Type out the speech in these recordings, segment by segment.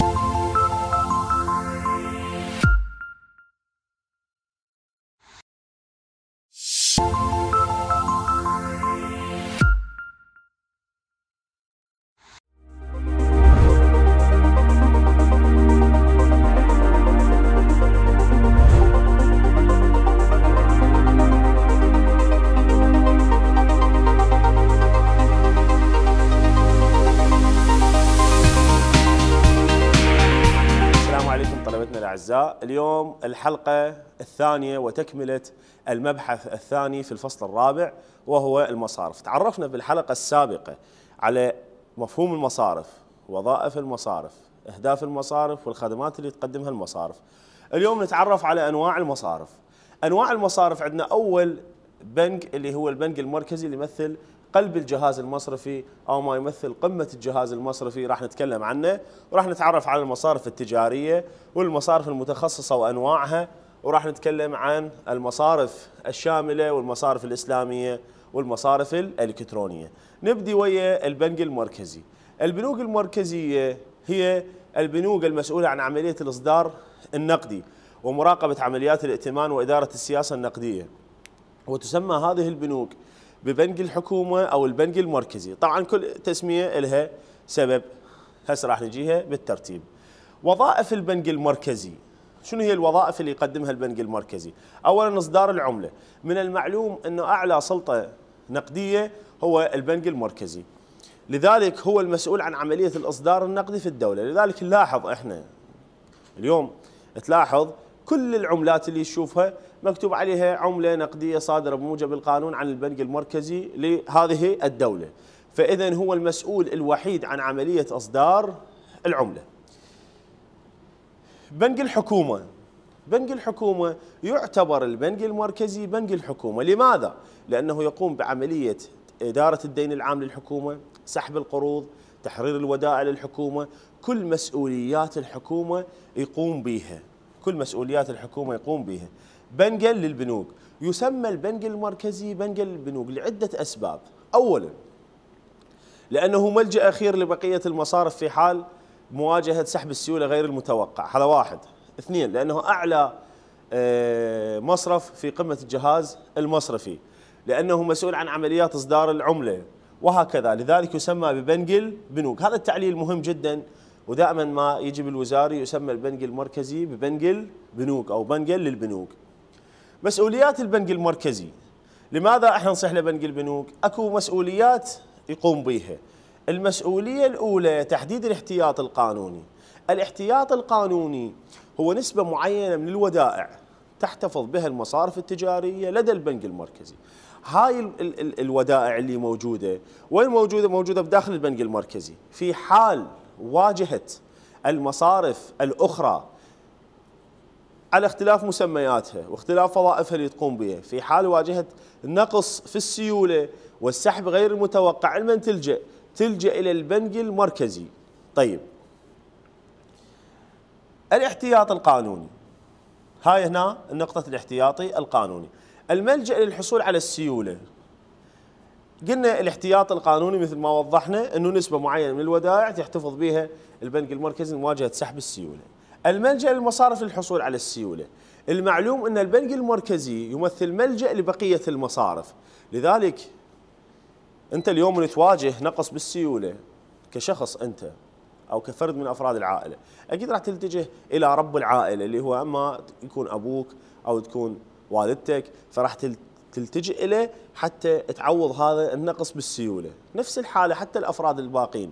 you مستمعينا الاعزاء اليوم الحلقه الثانيه وتكمله المبحث الثاني في الفصل الرابع وهو المصارف تعرفنا بالحلقه السابقه على مفهوم المصارف وظائف المصارف اهداف المصارف والخدمات اللي تقدمها المصارف اليوم نتعرف على انواع المصارف انواع المصارف عندنا اول بنك اللي هو البنك المركزي اللي يمثل قلب الجهاز المصرفي أو ما يمثل قمة الجهاز المصرفي راح نتكلم عنه وراح نتعرف على المصارف التجارية والمصارف المتخصصة وأنواعها وراح نتكلم عن المصارف الشاملة والمصارف الإسلامية والمصارف الإلكترونية نبدي ويا البنك المركزي البنوك المركزية هي البنوك المسؤولة عن عملية الإصدار النقدي ومراقبة عمليات الائتمان وإدارة السياسة النقدية وتسمى هذه البنوك ببنك الحكومه او البنك المركزي طبعا كل تسميه لها سبب هسه راح نجيها بالترتيب وظائف البنك المركزي شنو هي الوظائف اللي يقدمها البنك المركزي اولا اصدار العمله من المعلوم انه اعلى سلطه نقديه هو البنك المركزي لذلك هو المسؤول عن عمليه الاصدار النقدي في الدوله لذلك نلاحظ احنا اليوم تلاحظ كل العملات اللي تشوفها مكتوب عليها عملة نقدية صادرة بموجب القانون عن البنك المركزي لهذه الدولة فإذا هو المسؤول الوحيد عن عملية إصدار العملة بنك الحكومة بنك الحكومة يعتبر البنك المركزي بنك الحكومة لماذا؟ لأنه يقوم بعملية إدارة الدين العام للحكومة سحب القروض تحرير الودائع للحكومة كل مسؤوليات الحكومة يقوم بها كل مسؤوليات الحكومة يقوم بها بنقل للبنوك يسمى البنك المركزي بنقل للبنوك لعدة أسباب أولا لأنه ملجأ أخير لبقية المصارف في حال مواجهة سحب السيولة غير المتوقع هذا واحد اثنين لأنه أعلى آه، مصرف في قمة الجهاز المصرفي لأنه مسؤول عن عمليات إصدار العملة وهكذا لذلك يسمى ببنقل بنوك هذا التعليل مهم جداً ودائما ما يجي بالوزاري يسمى البنك المركزي ببنك البنوك او بنك للبنوك مسؤوليات البنك المركزي لماذا احنا نصح لبنك البنوك اكو مسؤوليات يقوم بها المسؤوليه الاولى تحديد الاحتياط القانوني الاحتياط القانوني هو نسبه معينه من الودائع تحتفظ بها المصارف التجاريه لدى البنك المركزي هاي الـ الـ الـ الودائع اللي موجوده وين موجوده موجوده بداخل البنك المركزي في حال واجهت المصارف الأخرى على اختلاف مسمياتها واختلاف وظائفها اللي تقوم بها في حال واجهت نقص في السيولة والسحب غير المتوقع لمن تلجأ تلجأ إلى البنك المركزي طيب الاحتياط القانوني هاي هنا نقطة الاحتياطي القانوني الملجأ للحصول على السيولة قلنا الاحتياط القانوني مثل ما وضحنا انه نسبه معينه من الودائع تحتفظ بها البنك المركزي لمواجهه سحب السيوله. الملجا للمصارف للحصول على السيوله. المعلوم ان البنك المركزي يمثل ملجا لبقيه المصارف، لذلك انت اليوم من تواجه نقص بالسيوله كشخص انت او كفرد من افراد العائله، اكيد راح تلتجه الى رب العائله اللي هو اما يكون ابوك او تكون والدتك فراح تلتجئ له حتى تعوض هذا النقص بالسيولة نفس الحالة حتى الأفراد الباقين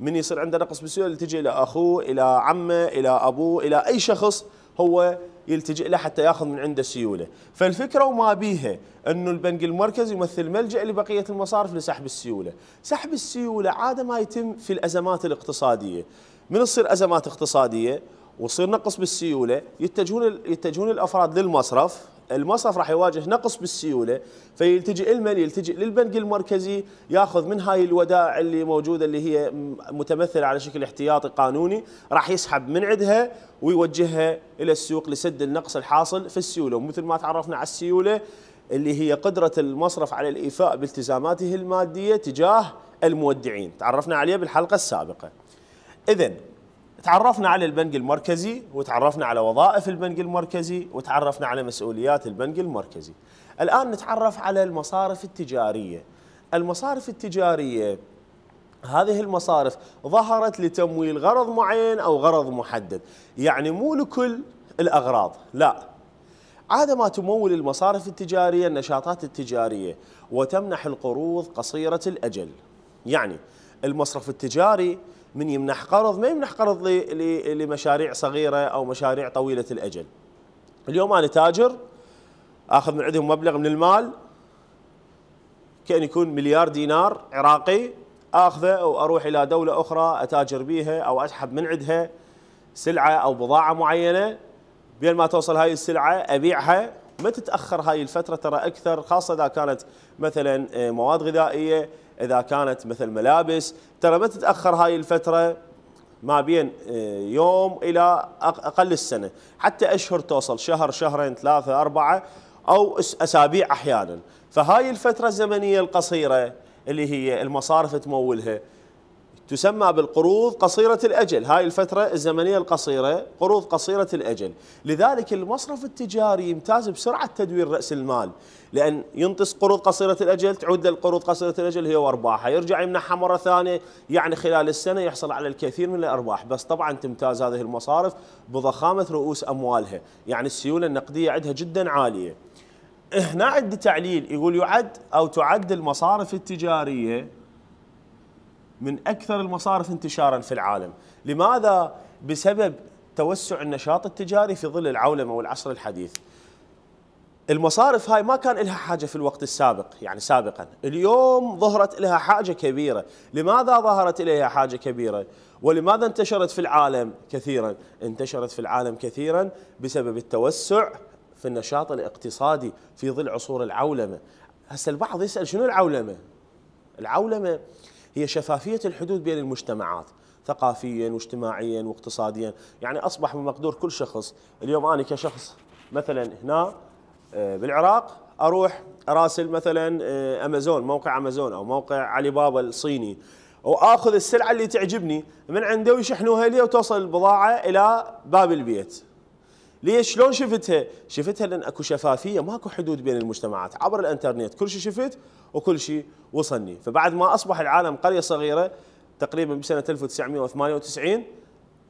من يصير عنده نقص بالسيولة يلتجئ إلى أخوه إلى عمه إلى أبوه إلى أي شخص هو يلتجئ له حتى ياخذ من عنده سيوله، فالفكره وما بيها انه البنك المركزي يمثل ملجا لبقيه المصارف لسحب السيوله، سحب السيوله عاده ما يتم في الازمات الاقتصاديه، من تصير ازمات اقتصاديه ويصير نقص بالسيوله يتجهون يتجهون الافراد للمصرف المصرف راح يواجه نقص بالسيوله فيلتجئ لمن؟ يلتجئ للبنك المركزي ياخذ من هاي الودائع اللي موجوده اللي هي متمثله على شكل احتياطي قانوني راح يسحب من عندها ويوجهها الى السوق لسد النقص الحاصل في السيوله ومثل ما تعرفنا على السيوله اللي هي قدره المصرف على الايفاء بالتزاماته الماديه تجاه المودعين تعرفنا عليها بالحلقه السابقه اذا تعرفنا على البنك المركزي وتعرفنا على وظائف البنك المركزي وتعرفنا على مسؤوليات البنك المركزي الآن نتعرف على المصارف التجارية المصارف التجارية هذه المصارف ظهرت لتمويل غرض معين أو غرض محدد يعني مو لكل الأغراض لا عادة ما تمول المصارف التجارية النشاطات التجارية وتمنح القروض قصيرة الأجل يعني المصرف التجاري من يمنح قرض ما يمنح قرض لمشاريع صغيرة أو مشاريع طويلة الأجل اليوم أنا تاجر أخذ من عندهم مبلغ من المال كأن يكون مليار دينار عراقي أخذه وأروح إلى دولة أخرى أتاجر بيها أو أسحب من عندها سلعة أو بضاعة معينة بين ما توصل هاي السلعة أبيعها ما تتأخر هاي الفترة ترى أكثر خاصة إذا كانت مثلا آه، مواد غذائية إذا كانت مثل ملابس ترى ما تتأخر هاي الفترة ما بين آه، يوم إلى أقل السنة حتى أشهر توصل شهر شهرين ثلاثة أربعة أو أسابيع أحيانا فهاي الفترة الزمنية القصيرة اللي هي المصارف تمولها تسمى بالقروض قصيرة الأجل هاي الفترة الزمنية القصيرة قروض قصيرة الأجل لذلك المصرف التجاري يمتاز بسرعة تدوير رأس المال لأن ينطس قروض قصيرة الأجل تعود للقروض قصيرة الأجل هي وأرباحها يرجع يمنحها مرة ثانية يعني خلال السنة يحصل على الكثير من الأرباح بس طبعا تمتاز هذه المصارف بضخامة رؤوس أموالها يعني السيولة النقدية عندها جدا عالية هنا عند تعليل يقول يعد أو تعد المصارف التجارية من اكثر المصارف انتشارا في العالم، لماذا؟ بسبب توسع النشاط التجاري في ظل العولمه والعصر الحديث. المصارف هاي ما كان لها حاجه في الوقت السابق يعني سابقا اليوم ظهرت لها حاجه كبيره لماذا ظهرت اليها حاجه كبيره ولماذا انتشرت في العالم كثيرا انتشرت في العالم كثيرا بسبب التوسع في النشاط الاقتصادي في ظل عصور العولمه هسه البعض يسال شنو العولمه العولمه هي شفافية الحدود بين المجتمعات ثقافيا واجتماعيا واقتصاديا يعني أصبح بمقدور كل شخص اليوم أنا كشخص مثلا هنا آه، بالعراق أروح أراسل مثلا آه، أمازون موقع أمازون أو موقع علي بابا الصيني وآخذ السلعة اللي تعجبني من عنده ويشحنوها لي وتوصل البضاعة إلى باب البيت ليش شلون شفتها؟ شفتها لان اكو شفافيه ماكو حدود بين المجتمعات عبر الانترنت كل شيء شفت وكل شيء وصلني فبعد ما اصبح العالم قريه صغيره تقريبا بسنه 1998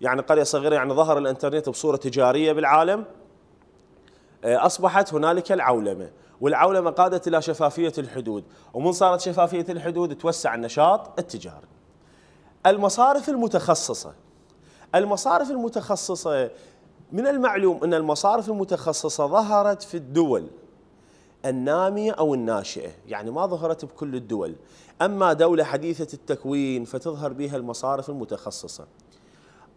يعني قريه صغيره يعني ظهر الانترنت بصوره تجاريه بالعالم آه، اصبحت هنالك العولمه والعولمه قادت الى شفافيه الحدود ومن صارت شفافيه الحدود توسع النشاط التجاري المصارف المتخصصه المصارف المتخصصه من المعلوم أن المصارف المتخصصة ظهرت في الدول النامية أو الناشئة يعني ما ظهرت بكل الدول أما دولة حديثة التكوين فتظهر بها المصارف المتخصصة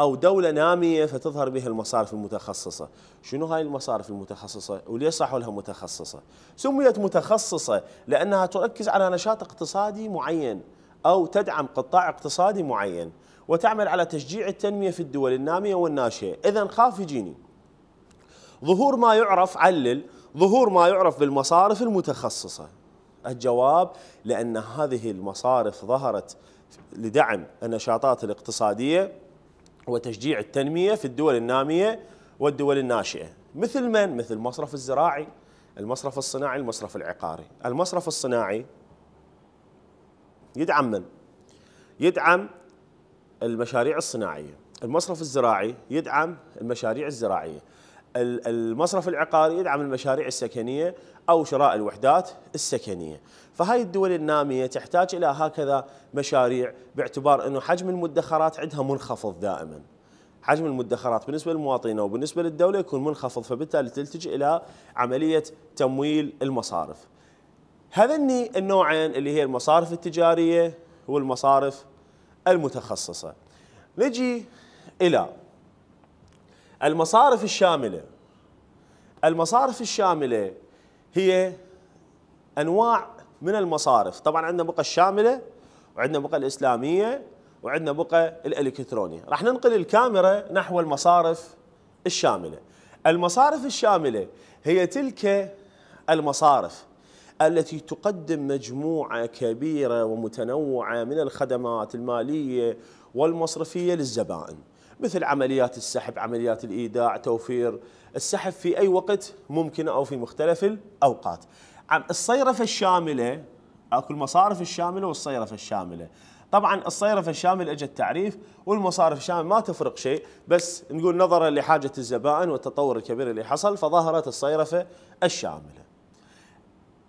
أو دولة نامية فتظهر بها المصارف المتخصصة شنو هاي المصارف المتخصصة وليه صحوا لها متخصصة سميت متخصصة لأنها تركز على نشاط اقتصادي معين أو تدعم قطاع اقتصادي معين وتعمل على تشجيع التنمية في الدول النامية والناشئة إذا خاف يجيني ظهور ما يعرف علل ظهور ما يعرف بالمصارف المتخصصة الجواب لأن هذه المصارف ظهرت لدعم النشاطات الاقتصادية وتشجيع التنمية في الدول النامية والدول الناشئة مثل من؟ مثل المصرف الزراعي المصرف الصناعي المصرف العقاري المصرف الصناعي يدعم من؟ يدعم المشاريع الصناعيه، المصرف الزراعي يدعم المشاريع الزراعيه. المصرف العقاري يدعم المشاريع السكنيه او شراء الوحدات السكنيه، فهاي الدول الناميه تحتاج الى هكذا مشاريع باعتبار انه حجم المدخرات عندها منخفض دائما. حجم المدخرات بالنسبه للمواطنين وبالنسبه للدوله يكون منخفض فبالتالي تلتجئ الى عمليه تمويل المصارف. هذني النوعين اللي هي المصارف التجاريه والمصارف المتخصصة نجي إلى المصارف الشاملة المصارف الشاملة هي أنواع من المصارف طبعا عندنا بقى الشاملة وعندنا بقى الإسلامية وعندنا بقى الإلكترونية راح ننقل الكاميرا نحو المصارف الشاملة المصارف الشاملة هي تلك المصارف التي تقدم مجموعة كبيرة ومتنوعة من الخدمات المالية والمصرفية للزبائن مثل عمليات السحب عمليات الإيداع توفير السحب في أي وقت ممكن أو في مختلف الأوقات الصيرفة الشاملة اكو المصارف الشامله والصيرفه الشامله طبعا الصيرفه الشامله اجى التعريف والمصارف الشامله ما تفرق شيء بس نقول نظرا لحاجه الزبائن والتطور الكبير اللي حصل فظهرت الصيرفه الشامله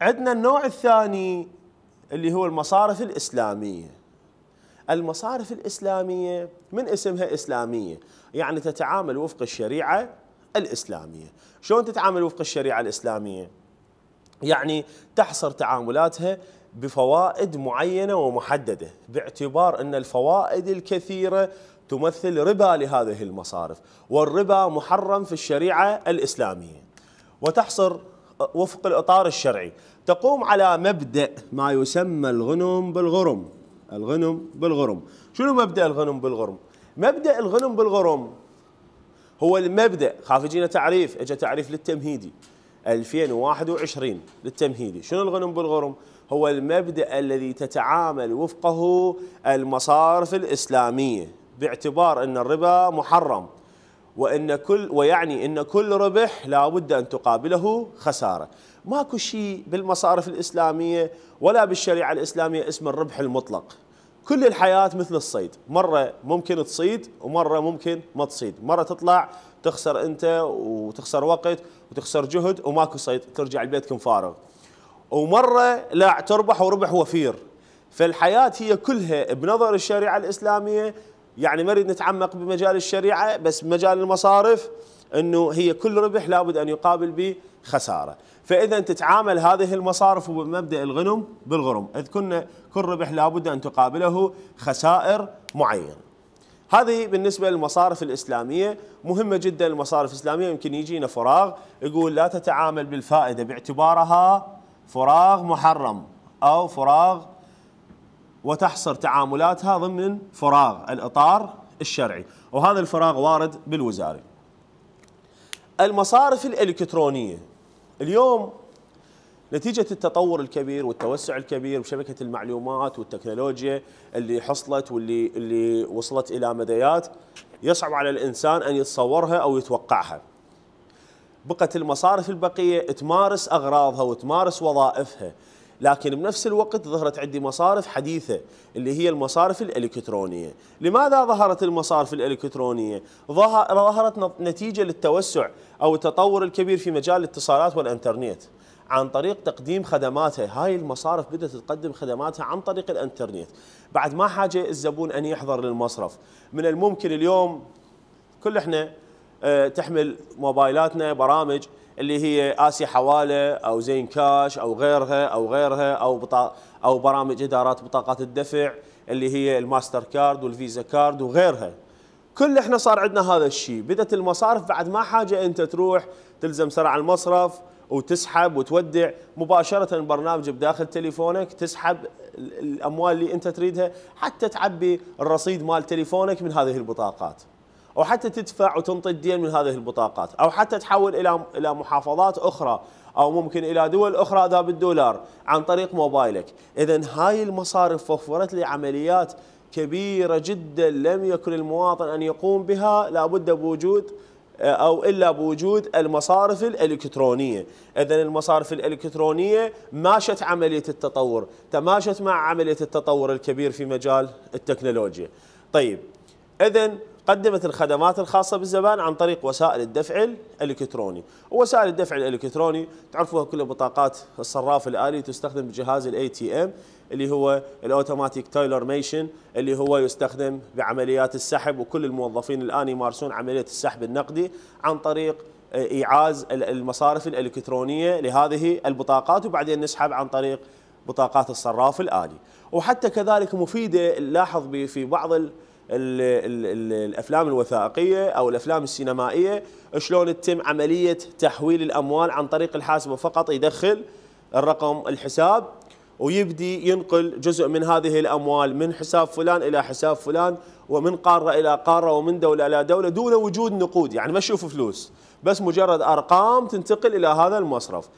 عندنا النوع الثاني اللي هو المصارف الإسلامية المصارف الإسلامية من اسمها إسلامية يعني تتعامل وفق الشريعة الإسلامية شلون تتعامل وفق الشريعة الإسلامية؟ يعني تحصر تعاملاتها بفوائد معينة ومحددة باعتبار أن الفوائد الكثيرة تمثل ربا لهذه المصارف والربا محرم في الشريعة الإسلامية وتحصر وفق الإطار الشرعي تقوم على مبدأ ما يسمى الغنم بالغرم الغنم بالغرم شنو مبدأ الغنم بالغرم مبدأ الغنم بالغرم هو المبدأ خاف يجينا تعريف اجى تعريف للتمهيدي 2021 للتمهيدي شنو الغنم بالغرم هو المبدأ الذي تتعامل وفقه المصارف الإسلامية باعتبار أن الربا محرم وان كل ويعني ان كل ربح لابد ان تقابله خساره ماكو شيء بالمصارف الاسلاميه ولا بالشريعه الاسلاميه اسم الربح المطلق كل الحياه مثل الصيد مره ممكن تصيد ومره ممكن ما تصيد مره تطلع تخسر انت وتخسر وقت وتخسر جهد وماكو صيد ترجع لبيتكم فارغ ومره لا تربح وربح وفير فالحياه هي كلها بنظر الشريعه الاسلاميه يعني ما نريد نتعمق بمجال الشريعه بس مجال المصارف انه هي كل ربح لابد ان يقابل به خساره، فاذا تتعامل هذه المصارف بمبدا الغنم بالغرم، اذ كنا كل ربح لابد ان تقابله خسائر معينه. هذه بالنسبه للمصارف الاسلاميه مهمه جدا المصارف الاسلاميه يمكن يجينا فراغ يقول لا تتعامل بالفائده باعتبارها فراغ محرم او فراغ وتحصر تعاملاتها ضمن فراغ الإطار الشرعي وهذا الفراغ وارد بالوزاري. المصارف الإلكترونية اليوم نتيجة التطور الكبير والتوسع الكبير بشبكة المعلومات والتكنولوجيا اللي حصلت واللي اللي وصلت إلى مديات يصعب على الإنسان أن يتصورها أو يتوقعها بقت المصارف البقية تمارس أغراضها وتمارس وظائفها لكن بنفس الوقت ظهرت عندي مصارف حديثة اللي هي المصارف الإلكترونية لماذا ظهرت المصارف الإلكترونية؟ ظهرت نتيجة للتوسع أو التطور الكبير في مجال الاتصالات والإنترنت عن طريق تقديم خدماتها هاي المصارف بدأت تقدم خدماتها عن طريق الانترنت بعد ما حاجة الزبون أن يحضر للمصرف من الممكن اليوم كل احنا آه، تحمل موبايلاتنا برامج اللي هي آسيا حوالة أو زين كاش أو غيرها أو غيرها أو أو برامج إدارات بطاقات الدفع اللي هي الماستر كارد والفيزا كارد وغيرها كل احنا صار عندنا هذا الشيء بدت المصارف بعد ما حاجة أنت تروح تلزم سرع المصرف وتسحب وتودع مباشرة برنامج بداخل تليفونك تسحب الأموال اللي أنت تريدها حتى تعبي الرصيد مال تليفونك من هذه البطاقات او حتى تدفع وتنطي الدين من هذه البطاقات او حتى تحول الى الى محافظات اخرى او ممكن الى دول اخرى ذا بالدولار عن طريق موبايلك اذا هاي المصارف وفرت لي عمليات كبيره جدا لم يكن المواطن ان يقوم بها لابد بوجود آه، او الا بوجود المصارف الالكترونيه، اذا المصارف الالكترونيه ماشت عمليه التطور، تماشت مع عمليه التطور الكبير في مجال التكنولوجيا. طيب اذا قدمت الخدمات الخاصة بالزبائن عن طريق وسائل الدفع الإلكتروني ووسائل الدفع الإلكتروني تعرفوها كلها بطاقات الصراف الآلي تستخدم بجهاز الاي تي ام اللي هو الاوتوماتيك تايلر ميشن اللي هو يستخدم بعمليات السحب وكل الموظفين الآن يمارسون عملية السحب النقدي عن طريق إيعاز المصارف الإلكترونية لهذه البطاقات وبعدين نسحب عن طريق بطاقات الصراف الآلي وحتى كذلك مفيدة نلاحظ في بعض ال ال ال الافلام الوثائقيه او الافلام السينمائيه شلون تتم عمليه تحويل الاموال عن طريق الحاسبه فقط يدخل الرقم الحساب ويبدي ينقل جزء من هذه الاموال من حساب فلان الى حساب فلان ومن قاره الى قاره ومن دوله الى دوله دون وجود نقود يعني ما اشوف فلوس بس مجرد ارقام تنتقل الى هذا المصرف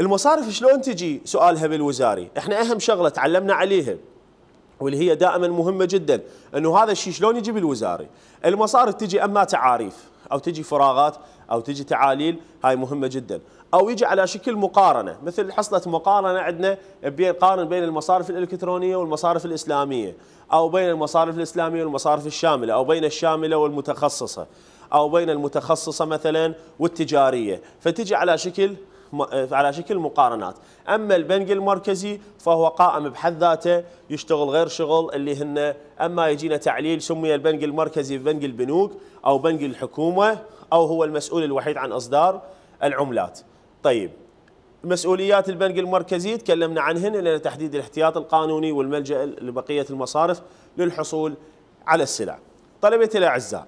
المصارف شلون تجي سؤالها بالوزاري احنا اهم شغله تعلمنا عليها واللي هي دائما مهمه جدا انه هذا الشيء شلون يجي بالوزاري المصارف تجي اما تعاريف او تجي فراغات او تجي تعاليل هاي مهمه جدا او يجي على شكل مقارنه مثل حصلت مقارنه عندنا بين قارن بين المصارف الالكترونيه والمصارف الاسلاميه او بين المصارف الاسلاميه والمصارف الشامله او بين الشامله والمتخصصه او بين المتخصصه مثلا والتجاريه فتجي على شكل آه، على شكل مقارنات أما البنك المركزي فهو قائم بحد ذاته يشتغل غير شغل اللي هن أما يجينا تعليل سمي البنك المركزي بنك البنوك أو بنك الحكومة أو هو المسؤول الوحيد عن إصدار العملات طيب مسؤوليات البنك المركزي تكلمنا عنهن لأن تحديد الاحتياط القانوني والملجأ لبقية المصارف للحصول على السلع طلبة الأعزاء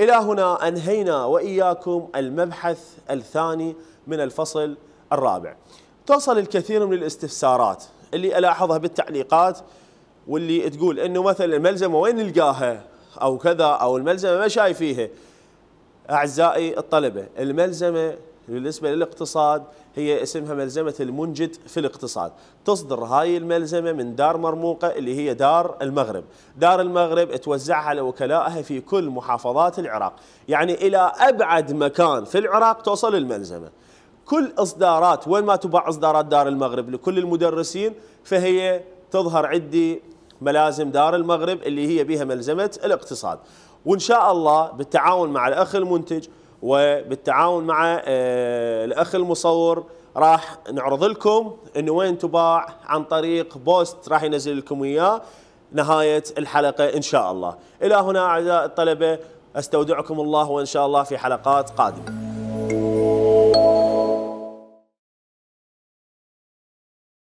إلى هنا أنهينا وإياكم المبحث الثاني من الفصل الرابع توصل الكثير من الاستفسارات اللي ألاحظها بالتعليقات واللي تقول أنه مثلا الملزمة وين نلقاها أو كذا أو الملزمة ما شايفيها أعزائي الطلبة الملزمة بالنسبة للاقتصاد هي اسمها ملزمة المنجد في الاقتصاد تصدر هاي الملزمة من دار مرموقة اللي هي دار المغرب دار المغرب توزعها لوكلائها في كل محافظات العراق يعني إلى أبعد مكان في العراق توصل الملزمة كل إصدارات وين ما تباع إصدارات دار المغرب لكل المدرسين فهي تظهر عدي ملازم دار المغرب اللي هي بها ملزمة الاقتصاد وإن شاء الله بالتعاون مع الأخ المنتج وبالتعاون مع آه، الاخ المصور راح نعرض لكم انه وين تباع عن طريق بوست راح ينزل لكم اياه نهايه الحلقه ان شاء الله الى هنا اعزائي الطلبه استودعكم الله وان شاء الله في حلقات قادمه